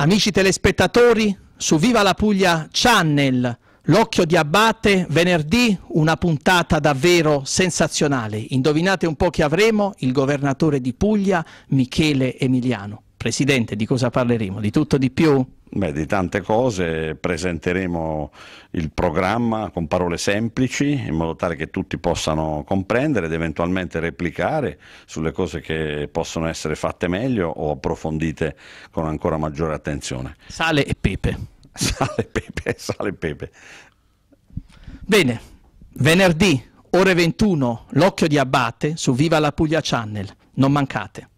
Amici telespettatori, su Viva la Puglia Channel, l'occhio di Abate, venerdì una puntata davvero sensazionale. Indovinate un po' chi avremo? Il governatore di Puglia, Michele Emiliano. Presidente, di cosa parleremo? Di tutto di più? Beh, di tante cose, presenteremo il programma con parole semplici in modo tale che tutti possano comprendere ed eventualmente replicare sulle cose che possono essere fatte meglio o approfondite con ancora maggiore attenzione. Sale e pepe. Sale e pepe, sale e pepe. Bene, venerdì ore 21, l'occhio di Abate su Viva la Puglia Channel, non mancate.